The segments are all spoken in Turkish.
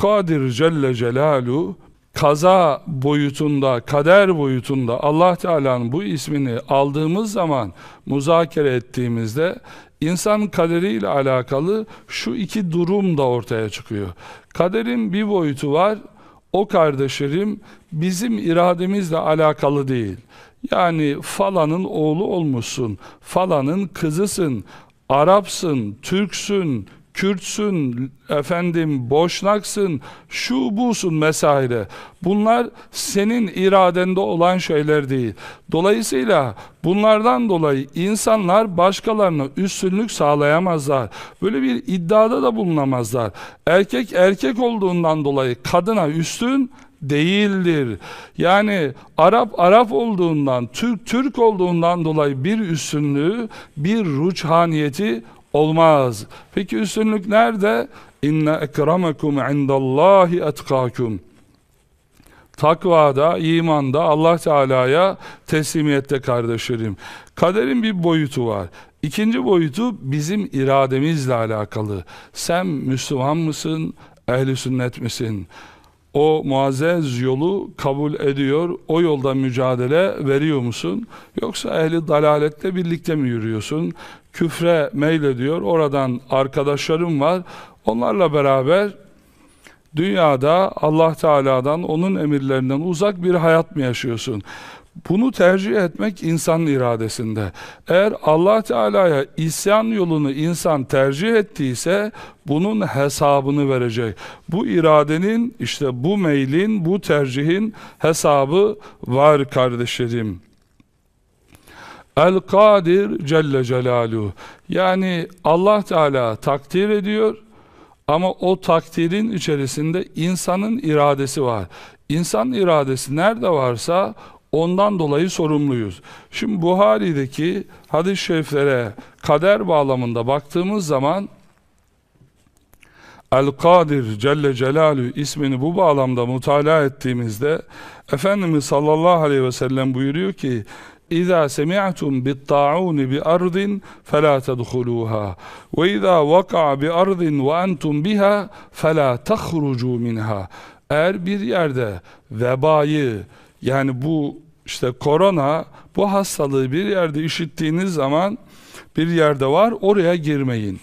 Kadir Celle Celalu kaza boyutunda, kader boyutunda Allah Teala'nın bu ismini aldığımız zaman muzakere ettiğimizde insan kaderiyle alakalı şu iki durum da ortaya çıkıyor. Kaderin bir boyutu var. O kardeşlerim bizim irademizle alakalı değil. Yani falanın oğlu olmuşsun, falanın kızısın, Arapsın, Türksün, Kürtsün, efendim Boşnaksın, şu busun vesaire. Bunlar senin iradende olan şeyler değil. Dolayısıyla bunlardan dolayı insanlar başkalarına üstünlük sağlayamazlar. Böyle bir iddiada da bulunamazlar. Erkek erkek olduğundan dolayı kadına üstün değildir. Yani Arap Arap olduğundan, Türk Türk olduğundan dolayı bir üstünlüğü, bir ruçhaniyeti olmaz. Peki üstünlük nerede? İnne ekremekum indallahi etkakum. Takvada, imanda Allah Teala'ya teslimiyette kardeşlerim. Kaderin bir boyutu var. İkinci boyutu bizim irademizle alakalı. Sen Müslüman mısın? Ehli sünnet misin? o muazzez yolu kabul ediyor, o yolda mücadele veriyor musun? Yoksa ehli dalalette birlikte mi yürüyorsun? küfre meylediyor. Oradan arkadaşlarım var. Onlarla beraber dünyada Allah Teala'dan, onun emirlerinden uzak bir hayat mı yaşıyorsun? Bunu tercih etmek insanın iradesinde. Eğer Allah Teala'ya isyan yolunu insan tercih ettiyse bunun hesabını verecek. Bu iradenin işte bu meylin, bu tercihin hesabı var kardeşlerim. El Kadir Celle Celaluhu. Yani Allah Teala takdir ediyor ama o takdirin içerisinde insanın iradesi var. İnsan iradesi nerede varsa ondan dolayı sorumluyuz. Şimdi Buhari'deki hadis-i şeriflere kader bağlamında baktığımız zaman El-Kadir Celle Celalü ismini bu bağlamda mutala ettiğimizde Efendimiz sallallahu aleyhi ve sellem buyuruyor ki اِذَا سَمِعْتُمْ بِالطَّاعُونِ بِأَرْضٍ فَلَا تَدْخُلُوهَا وَاِذَا وَقَعَ بِأَرْضٍ وَاَنْتُمْ بِهَا فَلَا تَخْرُجُوا مِنْهَا Eğer bir yerde vebayı yani bu işte korona bu hastalığı bir yerde işittiğiniz zaman bir yerde var oraya girmeyin.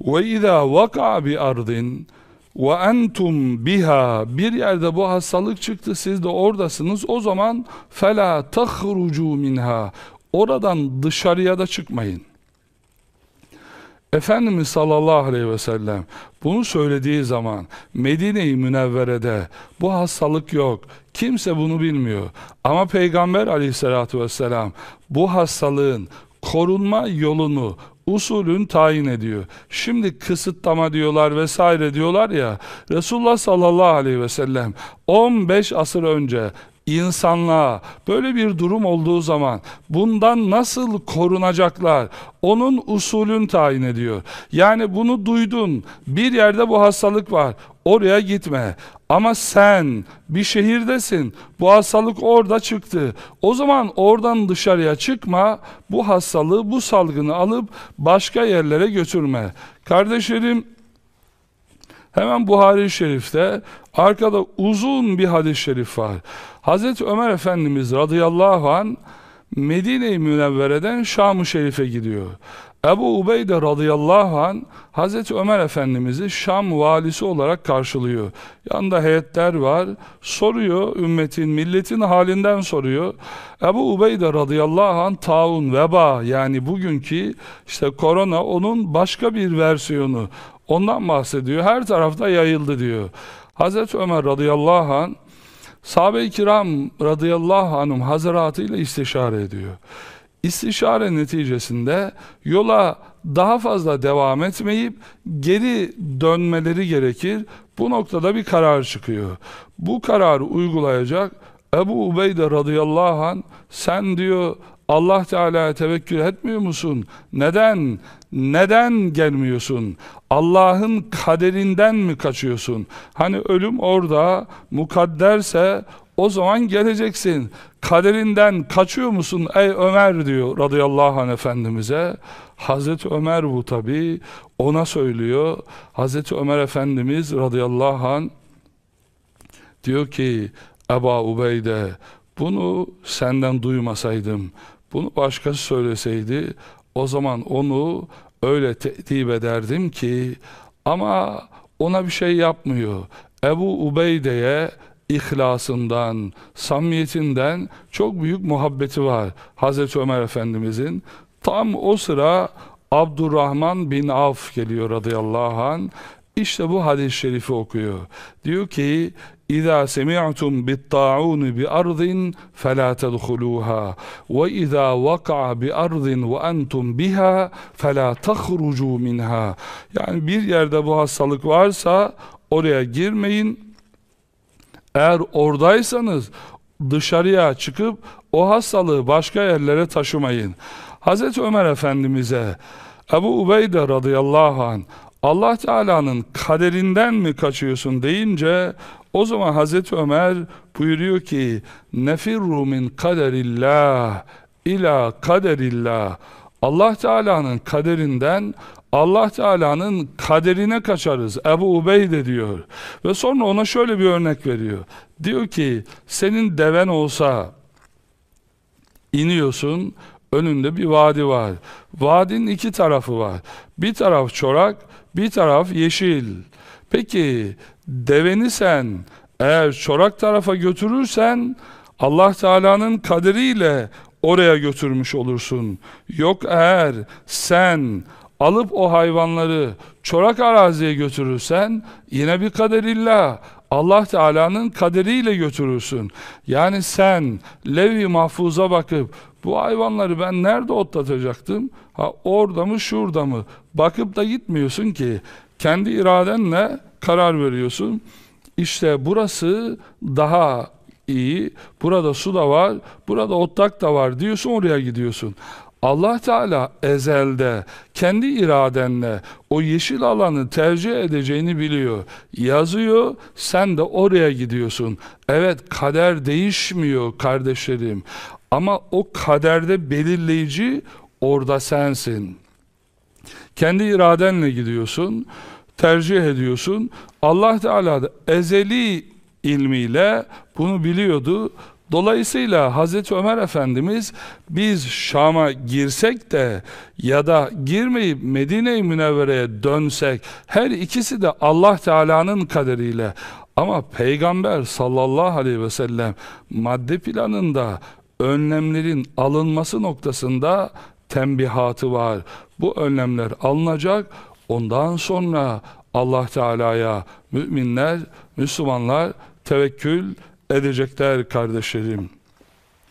وَاِذَا وَقَعَ بِأَرْضٍ ve entum biha bir yerde bu hastalık çıktı siz de oradasınız o zaman fela tahrucu minha oradan dışarıya da çıkmayın. Efendimiz sallallahu aleyhi ve sellem bunu söylediği zaman Medine-i Münevvere'de bu hastalık yok. Kimse bunu bilmiyor. Ama Peygamber aleyhissalatü vesselam bu hastalığın korunma yolunu usulün tayin ediyor. Şimdi kısıtlama diyorlar vesaire diyorlar ya Resulullah sallallahu aleyhi ve sellem 15 asır önce insanlığa böyle bir durum olduğu zaman bundan nasıl korunacaklar? Onun usulün tayin ediyor. Yani bunu duydun. Bir yerde bu hastalık var. Oraya gitme. Ama sen bir şehirdesin. Bu hastalık orada çıktı. O zaman oradan dışarıya çıkma. Bu hastalığı, bu salgını alıp başka yerlere götürme. Kardeşlerim Hemen Buhari-i Şerif'te arkada uzun bir hadis-i şerif var. Hazreti Ömer Efendimiz radıyallahu an Medine-i Münevvere'den Şam-ı Şerif'e gidiyor. Ebu Ubeyde radıyallahu an Hazreti Ömer Efendimiz'i Şam valisi olarak karşılıyor. Yanında heyetler var. Soruyor ümmetin, milletin halinden soruyor. Ebu Ubeyde radıyallahu an taun, veba yani bugünkü işte korona onun başka bir versiyonu. Ondan bahsediyor. Her tarafta yayıldı diyor. Hazreti Ömer radıyallahu an sahabe-i kiram radıyallahu anhum hazıratıyla istişare ediyor. İstişare neticesinde yola daha fazla devam etmeyip geri dönmeleri gerekir. Bu noktada bir karar çıkıyor. Bu kararı uygulayacak Ebu Ubeyde radıyallahu an sen diyor Allah Teala'ya tevekkül etmiyor musun? Neden? Neden gelmiyorsun? Allah'ın kaderinden mi kaçıyorsun? Hani ölüm orada mukadderse o zaman geleceksin. Kaderinden kaçıyor musun ey Ömer diyor radıyallahu anh efendimize. Hazreti Ömer bu tabi ona söylüyor. Hazreti Ömer efendimiz radıyallahu anh diyor ki Eba Ubeyde bunu senden duymasaydım bunu başkası söyleseydi o zaman onu öyle tehdit ederdim ki ama ona bir şey yapmıyor. Ebu Ubeyde'ye ihlasından, samiyetinden çok büyük muhabbeti var Hazreti Ömer Efendimizin. Tam o sıra Abdurrahman bin Avf geliyor radıyallahu an. İşte bu hadis-i şerifi okuyor. Diyor ki اِذَا سَمِعْتُمْ بِالطَّاعُونِ بِأَرْضٍ فَلَا تَدْخُلُوهَا وَاِذَا وَقَعَ بِأَرْضٍ وَاَنْتُمْ بِهَا فَلَا تَخْرُجُوا مِنْهَا Yani bir yerde bu hastalık varsa oraya girmeyin. Eğer oradaysanız dışarıya çıkıp o hastalığı başka yerlere taşımayın. Hz. Ömer Efendimiz'e Ebu Ubeyde radıyallahu anh Allah Teala'nın kaderinden mi kaçıyorsun deyince o zaman Hazreti Ömer buyuruyor ki nefirru min kaderillah ila kaderillah Allah Teala'nın kaderinden Allah Teala'nın kaderine kaçarız. Ebu Ubeyde diyor. Ve sonra ona şöyle bir örnek veriyor. Diyor ki senin deven olsa iniyorsun Önünde bir vadi var. Vadinin iki tarafı var. Bir taraf çorak, bir taraf yeşil. Peki deveni sen eğer çorak tarafa götürürsen Allah Teala'nın kaderiyle oraya götürmüş olursun. Yok eğer sen alıp o hayvanları çorak araziye götürürsen yine bir kaderillah Allah Teala'nın kaderiyle götürürsün. Yani sen levh-i mahfuza bakıp bu hayvanları ben nerede otlatacaktım? Ha orada mı şurada mı? Bakıp da gitmiyorsun ki. Kendi iradenle karar veriyorsun. İşte burası daha iyi. Burada su da var, burada otlak da var diyorsun oraya gidiyorsun. Allah Teala ezelde kendi iradenle o yeşil alanı tercih edeceğini biliyor. Yazıyor, sen de oraya gidiyorsun. Evet kader değişmiyor kardeşlerim. Ama o kaderde belirleyici orada sensin. Kendi iradenle gidiyorsun, tercih ediyorsun. Allah Teala da ezeli ilmiyle bunu biliyordu Dolayısıyla Hazreti Ömer Efendimiz biz Şam'a girsek de ya da girmeyip Medine-i Münevvere'ye dönsek her ikisi de Allah Teala'nın kaderiyle ama Peygamber sallallahu aleyhi ve sellem madde planında önlemlerin alınması noktasında tembihatı var. Bu önlemler alınacak. Ondan sonra Allah Teala'ya müminler, Müslümanlar tevekkül edecekler kardeşlerim.